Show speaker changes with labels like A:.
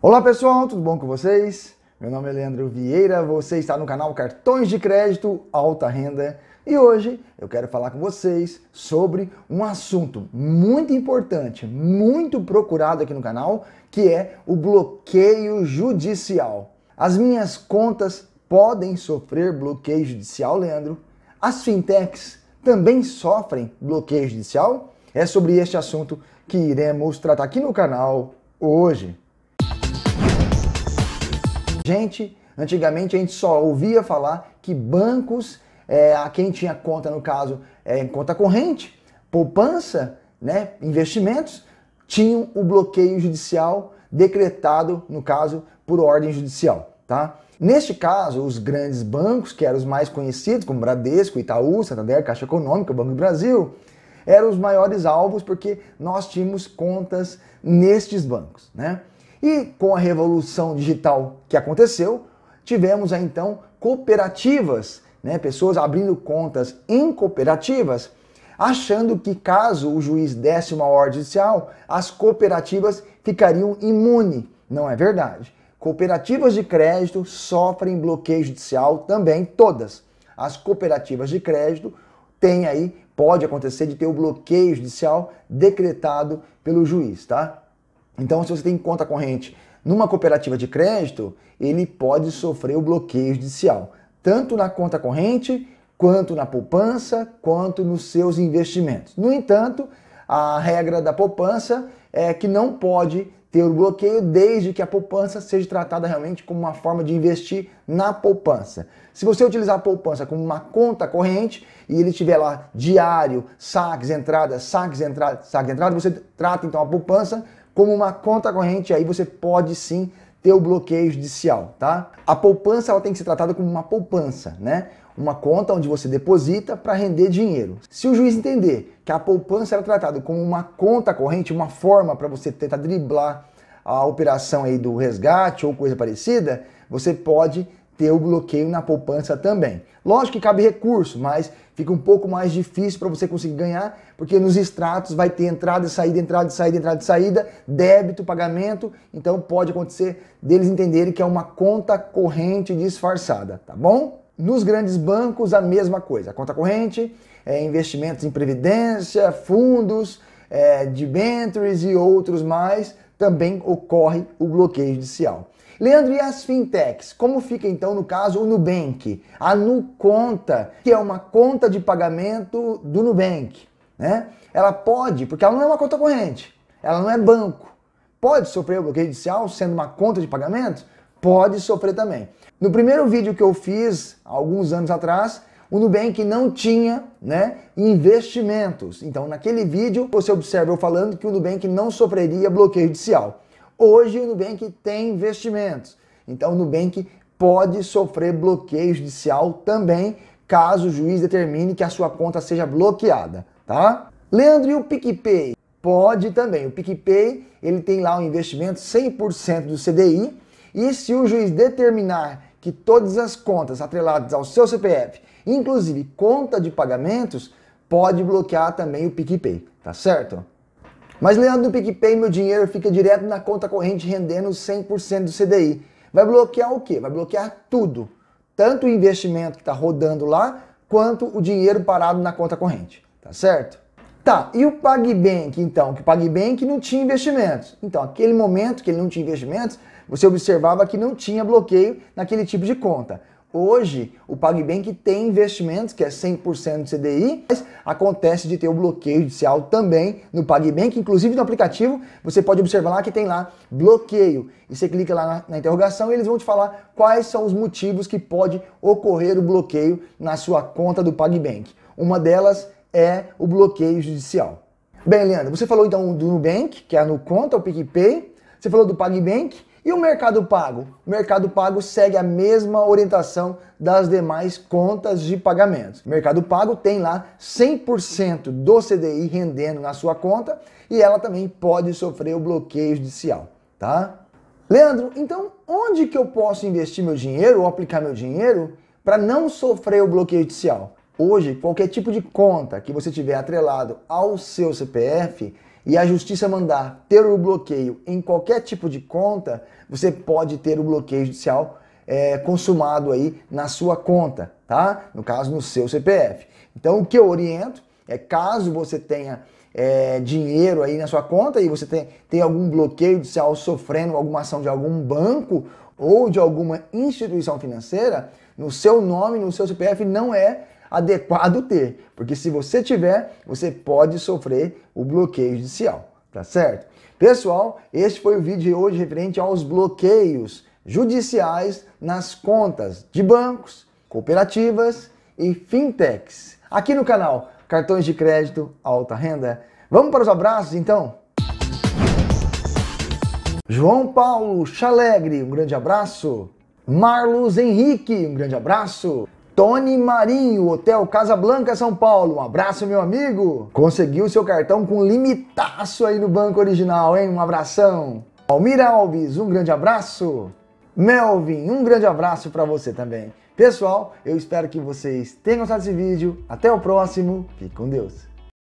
A: Olá pessoal, tudo bom com vocês? Meu nome é Leandro Vieira, você está no canal Cartões de Crédito Alta Renda e hoje eu quero falar com vocês sobre um assunto muito importante, muito procurado aqui no canal, que é o bloqueio judicial. As minhas contas podem sofrer bloqueio judicial, Leandro? As fintechs também sofrem bloqueio judicial? É sobre este assunto que iremos tratar aqui no canal hoje gente, antigamente a gente só ouvia falar que bancos, é, a quem tinha conta, no caso, é, conta corrente, poupança, né, investimentos, tinham o bloqueio judicial decretado, no caso, por ordem judicial. Tá? Neste caso, os grandes bancos, que eram os mais conhecidos, como Bradesco, Itaú, Santander, Caixa Econômica, Banco do Brasil, eram os maiores alvos porque nós tínhamos contas nestes bancos. Né? E com a revolução digital que aconteceu, tivemos aí, então cooperativas, né, pessoas abrindo contas em cooperativas, achando que caso o juiz desse uma ordem judicial, as cooperativas ficariam imunes. Não é verdade. Cooperativas de crédito sofrem bloqueio judicial também, todas. As cooperativas de crédito têm aí, pode acontecer de ter o bloqueio judicial decretado pelo juiz, tá? Então, se você tem conta corrente numa cooperativa de crédito, ele pode sofrer o bloqueio judicial, tanto na conta corrente, quanto na poupança, quanto nos seus investimentos. No entanto, a regra da poupança é que não pode ter o bloqueio desde que a poupança seja tratada realmente como uma forma de investir na poupança. Se você utilizar a poupança como uma conta corrente e ele tiver lá diário, saques, entradas, saques, entradas, saques, entradas, você trata então a poupança como uma conta corrente, aí você pode sim ter o bloqueio judicial, tá? A poupança ela tem que ser tratada como uma poupança, né? Uma conta onde você deposita para render dinheiro. Se o juiz entender que a poupança era tratada como uma conta corrente, uma forma para você tentar driblar a operação aí do resgate ou coisa parecida, você pode ter o bloqueio na poupança também. Lógico que cabe recurso, mas fica um pouco mais difícil para você conseguir ganhar, porque nos extratos vai ter entrada e saída, entrada e saída, entrada e saída, débito, pagamento, então pode acontecer deles entenderem que é uma conta corrente disfarçada, tá bom? Nos grandes bancos a mesma coisa, a conta corrente, é, investimentos em previdência, fundos, é, debentures e outros mais, também ocorre o bloqueio judicial. Leandro, e as fintechs? Como fica então no caso o Nubank? A Nuconta, que é uma conta de pagamento do Nubank, né? Ela pode, porque ela não é uma conta corrente, ela não é banco. Pode sofrer o bloqueio judicial sendo uma conta de pagamento? Pode sofrer também. No primeiro vídeo que eu fiz, alguns anos atrás, o Nubank não tinha né, investimentos. Então, naquele vídeo, você observa eu falando que o Nubank não sofreria bloqueio judicial. Hoje, o Nubank tem investimentos. Então, o Nubank pode sofrer bloqueio judicial também, caso o juiz determine que a sua conta seja bloqueada, tá? Leandro, e o PicPay? Pode também. O PicPay, ele tem lá um investimento 100% do CDI, e se o juiz determinar que todas as contas atreladas ao seu CPF Inclusive, conta de pagamentos pode bloquear também o PicPay, tá certo? Mas Leandro, no PicPay meu dinheiro fica direto na conta corrente rendendo 100% do CDI. Vai bloquear o quê? Vai bloquear tudo. Tanto o investimento que está rodando lá, quanto o dinheiro parado na conta corrente, tá certo? Tá, e o PagBank então? Que o PagBank não tinha investimentos. Então, aquele momento que ele não tinha investimentos, você observava que não tinha bloqueio naquele tipo de conta. Hoje, o PagBank tem investimentos, que é 100% de CDI, mas acontece de ter o bloqueio judicial também no PagBank, inclusive no aplicativo, você pode observar lá que tem lá bloqueio, e você clica lá na, na interrogação e eles vão te falar quais são os motivos que pode ocorrer o bloqueio na sua conta do PagBank. Uma delas é o bloqueio judicial. Bem, Leandro, você falou então do Nubank, que é a Nuconta, o PicPay, você falou do PagBank, e o Mercado Pago? O Mercado Pago segue a mesma orientação das demais contas de pagamentos. O Mercado Pago tem lá 100% do CDI rendendo na sua conta e ela também pode sofrer o bloqueio judicial, tá? Leandro, então onde que eu posso investir meu dinheiro ou aplicar meu dinheiro para não sofrer o bloqueio judicial? Hoje, qualquer tipo de conta que você tiver atrelado ao seu CPF, e a justiça mandar ter o bloqueio em qualquer tipo de conta, você pode ter o bloqueio judicial é, consumado aí na sua conta, tá? No caso, no seu CPF. Então, o que eu oriento é caso você tenha é, dinheiro aí na sua conta e você tem, tem algum bloqueio judicial sofrendo alguma ação de algum banco ou de alguma instituição financeira, no seu nome, no seu CPF, não é adequado ter, porque se você tiver, você pode sofrer o bloqueio judicial, tá certo? Pessoal, este foi o vídeo de hoje referente aos bloqueios judiciais nas contas de bancos, cooperativas e fintechs. Aqui no canal Cartões de Crédito Alta Renda. Vamos para os abraços então? João Paulo Chalegre, um grande abraço. Marlos Henrique, um grande abraço. Tony Marinho, Hotel Casa Blanca, São Paulo. Um abraço, meu amigo. Conseguiu seu cartão com limitaço aí no banco original, hein? Um abração. Almira Alves, um grande abraço. Melvin, um grande abraço para você também. Pessoal, eu espero que vocês tenham gostado desse vídeo. Até o próximo. Fique com Deus.